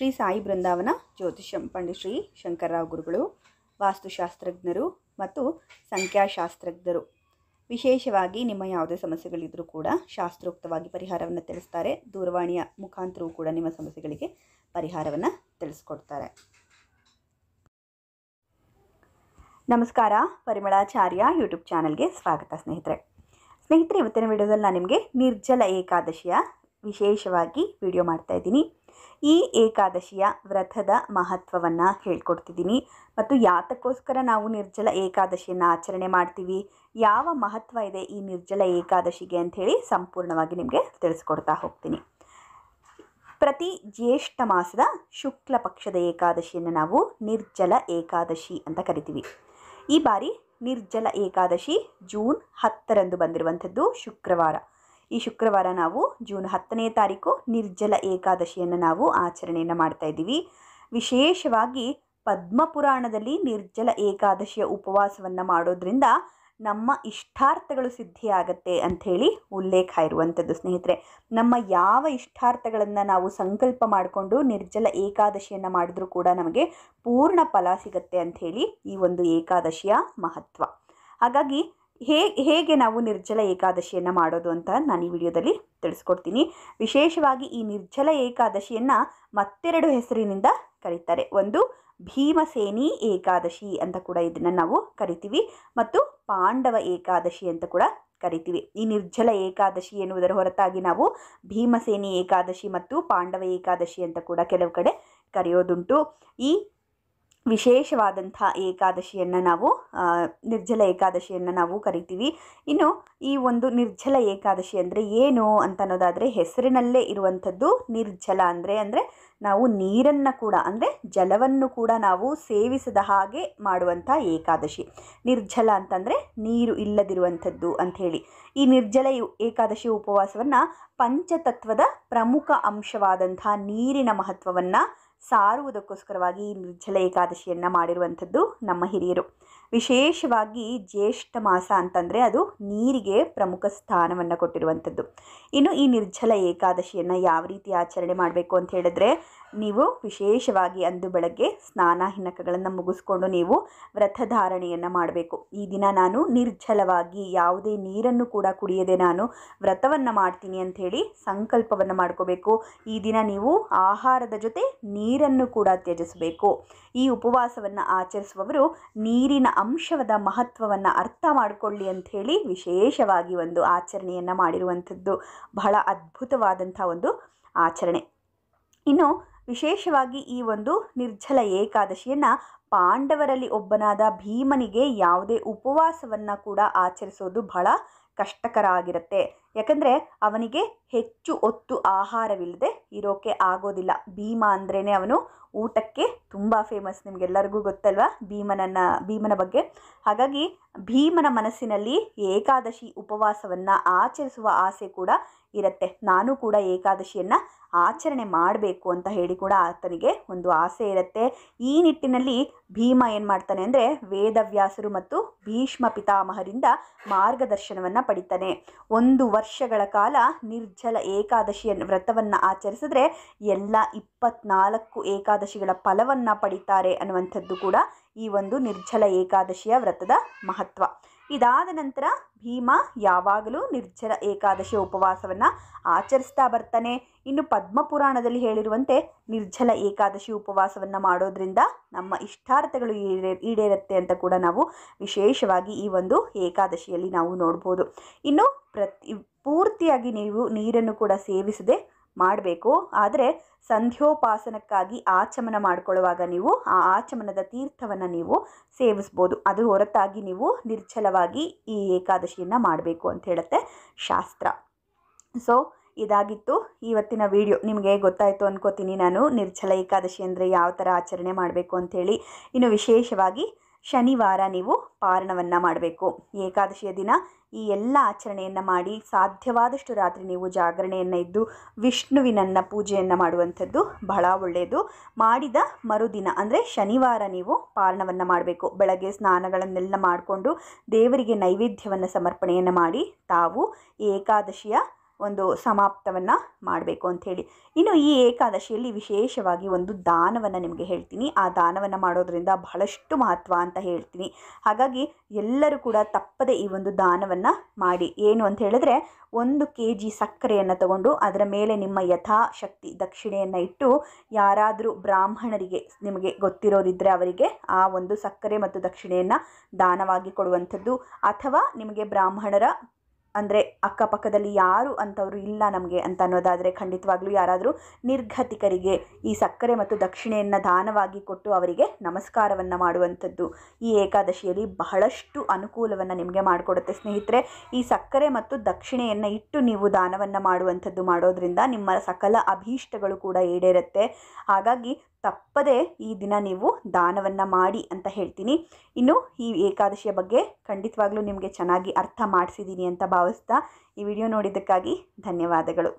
ಶ್ರೀ ಸಾಯಿ ಬೃಂದಾವನ ಜ್ಯೋತಿಷ್ಯಂ ಪಂಡಿತ್ ಶ್ರೀ ಶಂಕರರಾವ್ ಗುರುಗಳು ವಾಸ್ತುಶಾಸ್ತ್ರಜ್ಞರು ಮತ್ತು ಸಂಖ್ಯಾಶಾಸ್ತ್ರಜ್ಞರು ವಿಶೇಷವಾಗಿ ನಿಮ್ಮ ಯಾವುದೇ ಸಮಸ್ಯೆಗಳಿದ್ದರೂ ಕೂಡ ಶಾಸ್ತ್ರೋಕ್ತವಾಗಿ ಪರಿಹಾರವನ್ನು ತಿಳಿಸ್ತಾರೆ ದೂರವಾಣಿಯ ಮುಖಾಂತರವೂ ಕೂಡ ನಿಮ್ಮ ಸಮಸ್ಯೆಗಳಿಗೆ ಪರಿಹಾರವನ್ನು ತಿಳಿಸ್ಕೊಡ್ತಾರೆ ನಮಸ್ಕಾರ ಪರಿಮಳಾಚಾರ್ಯ ಯೂಟ್ಯೂಬ್ ಚಾನಲ್ಗೆ ಸ್ವಾಗತ ಸ್ನೇಹಿತರೆ ಸ್ನೇಹಿತರೆ ಇವತ್ತಿನ ವಿಡಿಯೋದಲ್ಲಿ ನಾನು ನಿಮಗೆ ನಿರ್ಜಲ ಏಕಾದಶಿಯ ವಿಶೇಷವಾಗಿ ವಿಡಿಯೋ ಮಾಡ್ತಾ ಈ ಏಕಾದಶಿಯ ವ್ರತದ ಮಹತ್ವವನ್ನು ಹೇಳ್ಕೊಡ್ತಿದ್ದೀನಿ ಮತ್ತು ಯಾತಕ್ಕೋಸ್ಕರ ನಾವು ನಿರ್ಜಲ ಏಕಾದಶಿಯನ್ನು ಆಚರಣೆ ಮಾಡ್ತೀವಿ ಯಾವ ಮಹತ್ವ ಇದೆ ಈ ನಿರ್ಜಲ ಏಕಾದಶಿಗೆ ಅಂಥೇಳಿ ಸಂಪೂರ್ಣವಾಗಿ ನಿಮಗೆ ತಿಳಿಸ್ಕೊಡ್ತಾ ಹೋಗ್ತೀನಿ ಪ್ರತಿ ಜ್ಯೇಷ್ಠ ಮಾಸದ ಶುಕ್ಲ ಪಕ್ಷದ ಏಕಾದಶಿಯನ್ನು ನಾವು ನಿರ್ಜಲ ಏಕಾದಶಿ ಅಂತ ಕರಿತೀವಿ ಈ ಬಾರಿ ನಿರ್ಜಲ ಏಕಾದಶಿ ಜೂನ್ ಹತ್ತರಂದು ಬಂದಿರುವಂಥದ್ದು ಶುಕ್ರವಾರ ಈ ಶುಕ್ರವಾರ ನಾವು ಜೂನ್ ಹತ್ತನೇ ತಾರೀಕು ನಿರ್ಜಲ ಏಕಾದಶಿಯನ್ನು ನಾವು ಆಚರಣೆಯನ್ನು ಮಾಡ್ತಾ ಇದ್ದೀವಿ ವಿಶೇಷವಾಗಿ ಪದ್ಮಪುರಾಣದಲ್ಲಿ ನಿರ್ಜಲ ಏಕಾದಶಿಯ ಉಪವಾಸವನ್ನು ಮಾಡೋದ್ರಿಂದ ನಮ್ಮ ಇಷ್ಟಾರ್ಥಗಳು ಸಿದ್ಧಿಯಾಗತ್ತೆ ಅಂಥೇಳಿ ಉಲ್ಲೇಖ ಇರುವಂಥದ್ದು ಸ್ನೇಹಿತರೆ ನಮ್ಮ ಯಾವ ಇಷ್ಟಾರ್ಥಗಳನ್ನು ನಾವು ಸಂಕಲ್ಪ ಮಾಡಿಕೊಂಡು ನಿರ್ಜಲ ಏಕಾದಶಿಯನ್ನು ಮಾಡಿದ್ರೂ ಕೂಡ ನಮಗೆ ಪೂರ್ಣ ಫಲ ಸಿಗತ್ತೆ ಅಂಥೇಳಿ ಈ ಒಂದು ಏಕಾದಶಿಯ ಮಹತ್ವ ಹಾಗಾಗಿ ಹೇಗೆ ಹೇಗೆ ನಾವು ನಿರ್ಜಲ ಏಕಾದಶಿಯನ್ನು ಮಾಡೋದು ಅಂತ ನಾನು ಈ ವಿಡಿಯೋದಲ್ಲಿ ತಿಳಿಸ್ಕೊಡ್ತೀನಿ ವಿಶೇಷವಾಗಿ ಈ ನಿರ್ಜಲ ಏಕಾದಶಿಯನ್ನು ಮತ್ತೆರಡು ಹೆಸರಿನಿಂದ ಕರೀತಾರೆ ಒಂದು ಭೀಮಸೇನಿ ಏಕಾದಶಿ ಅಂತ ಕೂಡ ಇದನ್ನು ನಾವು ಕರಿತೀವಿ ಮತ್ತು ಪಾಂಡವ ಏಕಾದಶಿ ಅಂತ ಕೂಡ ಕರಿತೀವಿ ಈ ನಿರ್ಜಲ ಏಕಾದಶಿ ಎನ್ನುವುದರ ಹೊರತಾಗಿ ನಾವು ಭೀಮಸೇನಿ ಏಕಾದಶಿ ಮತ್ತು ಪಾಂಡವ ಏಕಾದಶಿ ಅಂತ ಕೂಡ ಕೆಲವು ಕಡೆ ಕರೆಯೋದುಂಟು ಈ ವಿಶೇಷವಾದಂಥ ಏಕಾದಶಿಯನ್ನು ನಾವು ನಿರ್ಜಲ ಏಕಾದಶಿಯನ್ನು ನಾವು ಕರಿತೀವಿ ಇನ್ನು ಈ ಒಂದು ನಿರ್ಜಲ ಏಕಾದಶಿ ಅಂದರೆ ಏನು ಅಂತ ಅನ್ನೋದಾದರೆ ಹೆಸರಿನಲ್ಲೇ ಇರುವಂಥದ್ದು ನಿರ್ಜಲ ಅಂದರೆ ಅಂದರೆ ನಾವು ನೀರನ್ನು ಕೂಡ ಅಂದರೆ ಜಲವನ್ನು ಕೂಡ ನಾವು ಸೇವಿಸದ ಹಾಗೆ ಮಾಡುವಂಥ ಏಕಾದಶಿ ನಿರ್ಜಲ ಅಂತಂದರೆ ನೀರು ಇಲ್ಲದಿರುವಂಥದ್ದು ಅಂಥೇಳಿ ಈ ನಿರ್ಜಲ ಏಕಾದಶಿ ಉಪವಾಸವನ್ನು ಪಂಚತತ್ವದ ಪ್ರಮುಖ ಅಂಶವಾದಂಥ ನೀರಿನ ಮಹತ್ವವನ್ನು ಸಾರುವುದಕ್ಕೋಸ್ಕರವಾಗಿ ನಿರ್ಜಲ ಏಕಾದಶಿಯನ್ನು ಮಾಡಿರುವಂಥದ್ದು ನಮ್ಮ ಹಿರಿಯರು ವಿಶೇಷವಾಗಿ ಜ್ಯೇಷ್ಠ ಮಾಸ ಅಂತಂದರೆ ಅದು ನೀರಿಗೆ ಪ್ರಮುಖ ಸ್ಥಾನವನ್ನು ಕೊಟ್ಟಿರುವಂಥದ್ದು ಇನ್ನು ಈ ನಿರ್ಜಲ ಏಕಾದಶಿಯನ್ನು ಯಾವ ರೀತಿ ಆಚರಣೆ ಮಾಡಬೇಕು ಅಂತ ಹೇಳಿದ್ರೆ ನೀವು ವಿಶೇಷವಾಗಿ ಅಂದು ಬೆಳಗ್ಗೆ ಸ್ನಾನ ಹಿನ್ನಕಗಳನ್ನು ಮುಗಿಸ್ಕೊಂಡು ನೀವು ವ್ರತಧಾರಣೆಯನ್ನು ಮಾಡಬೇಕು ಈ ದಿನ ನಾನು ನಿರ್ಜಲವಾಗಿ ಯಾವುದೇ ನೀರನ್ನು ಕೂಡ ಕುಡಿಯದೆ ನಾನು ವ್ರತವನ್ನು ಮಾಡ್ತೀನಿ ಅಂಥೇಳಿ ಸಂಕಲ್ಪವನ್ನು ಮಾಡ್ಕೋಬೇಕು ಈ ದಿನ ನೀವು ಆಹಾರದ ಜೊತೆ ನೀರನ್ನು ಕೂಡ ತ್ಯಜಿಸಬೇಕು ಈ ಉಪವಾಸವನ್ನು ಆಚರಿಸುವವರು ನೀರಿನ ಅಂಶವದ ಮಹತ್ವವನ್ನು ಅರ್ಥ ಮಾಡಿಕೊಳ್ಳಿ ಅಂಥೇಳಿ ವಿಶೇಷವಾಗಿ ಒಂದು ಆಚರಣೆಯನ್ನು ಮಾಡಿರುವಂಥದ್ದು ಬಹಳ ಅದ್ಭುತವಾದಂಥ ಒಂದು ಆಚರಣೆ ಇನ್ನು ವಿಶೇಷವಾಗಿ ಈ ಒಂದು ನಿರ್ಜಲ ಏಕಾದಶಿಯನ್ನು ಪಾಂಡವರಲ್ಲಿ ಒಬ್ಬನಾದ ಭೀಮನಿಗೆ ಯಾವುದೇ ಉಪವಾಸವನ್ನು ಕೂಡ ಆಚರಿಸೋದು ಬಹಳ ಕಷ್ಟಕರ ಆಗಿರುತ್ತೆ ಯಾಕಂದರೆ ಅವನಿಗೆ ಹೆಚ್ಚು ಹೊತ್ತು ಆಹಾರವಿಲ್ಲದೆ ಇರೋಕೆ ಆಗೋದಿಲ್ಲ ಭೀಮ ಅಂದ್ರೇ ಅವನು ಊಟಕ್ಕೆ ತುಂಬ ಫೇಮಸ್ ನಿಮಗೆಲ್ಲರಿಗೂ ಗೊತ್ತಲ್ವ ಭೀಮನನ್ನ ಭೀಮನ ಬಗ್ಗೆ ಹಾಗಾಗಿ ಭೀಮನ ಮನಸ್ಸಿನಲ್ಲಿ ಏಕಾದಶಿ ಉಪವಾಸವನ್ನು ಆಚರಿಸುವ ಆಸೆ ಕೂಡ ಇರುತ್ತೆ ನಾನು ಕೂಡ ಏಕಾದಶಿಯನ್ನು ಆಚರಣೆ ಮಾಡಬೇಕು ಅಂತ ಹೇಳಿ ಕೂಡ ಆತನಿಗೆ ಒಂದು ಆಸೆ ಇರುತ್ತೆ ಈ ನಿಟ್ಟಿನಲ್ಲಿ ಭೀಮ ಏನು ಮಾಡ್ತಾನೆ ಅಂದರೆ ವೇದವ್ಯಾಸರು ಮತ್ತು ಭೀಷ್ಮ ಪಿತಾಮಹರಿಂದ ಮಾರ್ಗದರ್ಶನವನ್ನು ಪಡಿತಾನೆ ಒಂದು ವರ್ಷಗಳ ಕಾಲ ನಿರ್ಜಲ ಏಕಾದಶಿಯ ವ್ರತವನ್ನು ಆಚರಿಸಿದ್ರೆ ಎಲ್ಲ ಇಪ್ಪತ್ನಾಲ್ಕು ಏಕಾದಶಿಗಳ ಫಲವನ್ನು ಪಡಿತಾರೆ ಅನ್ನುವಂಥದ್ದು ಕೂಡ ಈ ಒಂದು ನಿರ್ಜಲ ಏಕಾದಶಿಯ ವ್ರತದ ಮಹತ್ವ ಇದಾದ ನಂತರ ಭೀಮ ಯಾವಾಗಲೂ ನಿರ್ಜಲ ಏಕಾದಶಿ ಉಪವಾಸವನ್ನು ಆಚರಿಸ್ತಾ ಬರ್ತಾನೆ ಇನ್ನು ಪದ್ಮ ಪುರಾಣದಲ್ಲಿ ಹೇಳಿರುವಂತೆ ನಿರ್ಜಲ ಏಕಾದಶಿ ಉಪವಾಸವನ್ನು ಮಾಡೋದ್ರಿಂದ ನಮ್ಮ ಇಷ್ಟಾರ್ಥಗಳು ಈಡೇ ಈಡೇರುತ್ತೆ ಅಂತ ಕೂಡ ನಾವು ವಿಶೇಷವಾಗಿ ಈ ಒಂದು ಏಕಾದಶಿಯಲ್ಲಿ ನಾವು ನೋಡ್ಬೋದು ಇನ್ನು ಪ್ರತಿ ಪೂರ್ತಿಯಾಗಿ ನೀವು ನೀರನ್ನು ಕೂಡ ಸೇವಿಸದೆ ಮಾಡಬೇಕು ಆದರೆ ಸಂಧ್ಯೋಪಾಸನಕ್ಕಾಗಿ ಆಚಮನ ಮಾಡಿಕೊಳ್ಳುವಾಗ ನೀವು ಆ ಆಚಮನದ ತೀರ್ಥವನ್ನು ನೀವು ಸೇವಿಸ್ಬೋದು ಅದು ಹೊರತಾಗಿ ನೀವು ನಿರ್ಜಲವಾಗಿ ಈ ಏಕಾದಶಿಯನ್ನು ಮಾಡಬೇಕು ಅಂತ ಹೇಳುತ್ತೆ ಶಾಸ್ತ್ರ ಸೊ ಇದಾಗಿತ್ತು ಇವತ್ತಿನ ವಿಡಿಯೋ ನಿಮಗೆ ಗೊತ್ತಾಯಿತು ಅನ್ಕೋತೀನಿ ನಾನು ನಿರ್ಜಲ ಏಕಾದಶಿ ಅಂದರೆ ಯಾವ ಥರ ಆಚರಣೆ ಮಾಡಬೇಕು ಅಂಥೇಳಿ ಇನ್ನು ವಿಶೇಷವಾಗಿ ಶನಿವಾರ ನೀವು ಪಾರಣವನ್ನು ಮಾಡಬೇಕು ಏಕಾದಶಿಯ ದಿನ ಈ ಎಲ್ಲ ಆಚರಣೆಯನ್ನು ಮಾಡಿ ಸಾಧ್ಯವಾದಷ್ಟು ರಾತ್ರಿ ನೀವು ಜಾಗರಣೆಯನ್ನು ಇದ್ದು ವಿಷ್ಣುವಿನನ್ನು ಪೂಜೆಯನ್ನು ಮಾಡುವಂಥದ್ದು ಬಹಳ ಒಳ್ಳೆಯದು ಮಾಡಿದ ಮರುದಿನ ಅಂದರೆ ಶನಿವಾರ ನೀವು ಪಾರಣವನ್ನು ಮಾಡಬೇಕು ಬೆಳಗ್ಗೆ ಸ್ನಾನಗಳನ್ನೆಲ್ಲ ಮಾಡಿಕೊಂಡು ದೇವರಿಗೆ ನೈವೇದ್ಯವನ್ನು ಸಮರ್ಪಣೆಯನ್ನು ಮಾಡಿ ತಾವು ಏಕಾದಶಿಯ ಒಂದು ಸಮಾಪ್ತವನ್ನು ಮಾಡಬೇಕು ಅಂಥೇಳಿ ಇನ್ನು ಈ ಏಕಾದಶಿಯಲ್ಲಿ ವಿಶೇಷವಾಗಿ ಒಂದು ದಾನವನ್ನು ನಿಮಗೆ ಹೇಳ್ತೀನಿ ಆ ದಾನವನ್ನು ಮಾಡೋದರಿಂದ ಬಹಳಷ್ಟು ಮಹತ್ವ ಅಂತ ಹೇಳ್ತೀನಿ ಹಾಗಾಗಿ ಎಲ್ಲರೂ ಕೂಡ ತಪ್ಪದೆ ಈ ಒಂದು ದಾನವನ್ನು ಮಾಡಿ ಏನು ಅಂತ ಹೇಳಿದ್ರೆ ಒಂದು ಕೆ ಜಿ ಸಕ್ಕರೆಯನ್ನು ತಗೊಂಡು ಅದರ ಮೇಲೆ ನಿಮ್ಮ ಯಥಾಶಕ್ತಿ ದಕ್ಷಿಣೆಯನ್ನು ಇಟ್ಟು ಯಾರಾದರೂ ಬ್ರಾಹ್ಮಣರಿಗೆ ನಿಮಗೆ ಗೊತ್ತಿರೋರಿದ್ದರೆ ಅವರಿಗೆ ಆ ಒಂದು ಸಕ್ಕರೆ ಮತ್ತು ದಕ್ಷಿಣೆಯನ್ನು ದಾನವಾಗಿ ಕೊಡುವಂಥದ್ದು ಅಥವಾ ನಿಮಗೆ ಬ್ರಾಹ್ಮಣರ ಅಂದರೆ ಅಕ್ಕಪಕ್ಕದಲ್ಲಿ ಯಾರು ಅಂಥವ್ರು ಇಲ್ಲ ನಮಗೆ ಅಂತ ಅನ್ನೋದಾದರೆ ಖಂಡಿತವಾಗ್ಲೂ ಯಾರಾದರೂ ನಿರ್ಘತಿಕರಿಗೆ ಈ ಸಕ್ಕರೆ ಮತ್ತು ದಕ್ಷಿಣೆಯನ್ನು ದಾನವಾಗಿ ಕೊಟ್ಟು ಅವರಿಗೆ ನಮಸ್ಕಾರವನ್ನು ಮಾಡುವಂಥದ್ದು ಈ ಏಕಾದಶಿಯಲ್ಲಿ ಬಹಳಷ್ಟು ಅನುಕೂಲವನ್ನು ನಿಮಗೆ ಮಾಡಿಕೊಡುತ್ತೆ ಸ್ನೇಹಿತರೆ ಈ ಸಕ್ಕರೆ ಮತ್ತು ದಕ್ಷಿಣೆಯನ್ನು ಇಟ್ಟು ನೀವು ದಾನವನ್ನು ಮಾಡುವಂಥದ್ದು ಮಾಡೋದರಿಂದ ನಿಮ್ಮ ಸಕಲ ಅಭೀಷ್ಟಗಳು ಕೂಡ ಈಡೇರುತ್ತೆ ಹಾಗಾಗಿ ತಪ್ಪದೆ ಈ ದಿನ ನೀವು ದಾನವನ್ನು ಮಾಡಿ ಅಂತ ಹೇಳ್ತೀನಿ ಇನ್ನು ಈ ಏಕಾದಶಿಯ ಬಗ್ಗೆ ಖಂಡಿತವಾಗ್ಲೂ ನಿಮಗೆ ಚೆನ್ನಾಗಿ ಅರ್ಥ ಮಾಡಿಸಿದ್ದೀನಿ ಅಂತ ಭಾವಿಸ್ತಾ ಈ ವಿಡಿಯೋ ನೋಡಿದ್ದಕ್ಕಾಗಿ ಧನ್ಯವಾದಗಳು